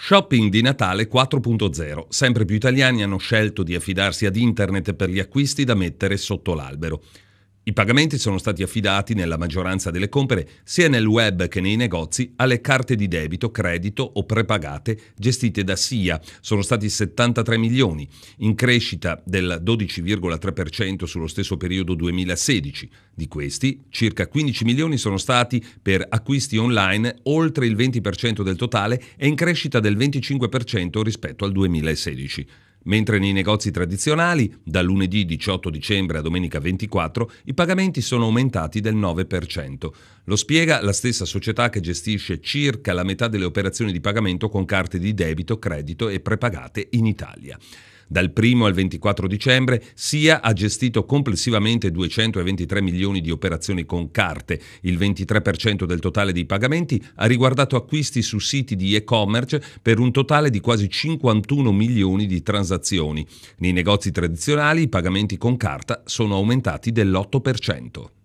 Shopping di Natale 4.0. Sempre più italiani hanno scelto di affidarsi ad Internet per gli acquisti da mettere sotto l'albero. I pagamenti sono stati affidati nella maggioranza delle compere, sia nel web che nei negozi, alle carte di debito, credito o prepagate gestite da SIA. Sono stati 73 milioni, in crescita del 12,3% sullo stesso periodo 2016. Di questi, circa 15 milioni sono stati per acquisti online, oltre il 20% del totale e in crescita del 25% rispetto al 2016 mentre nei negozi tradizionali, da lunedì 18 dicembre a domenica 24, i pagamenti sono aumentati del 9%. Lo spiega la stessa società che gestisce circa la metà delle operazioni di pagamento con carte di debito, credito e prepagate in Italia. Dal 1 al 24 dicembre SIA ha gestito complessivamente 223 milioni di operazioni con carte, il 23% del totale dei pagamenti ha riguardato acquisti su siti di e-commerce per un totale di quasi 51 milioni di transazioni. Nei negozi tradizionali i pagamenti con carta sono aumentati dell'8%.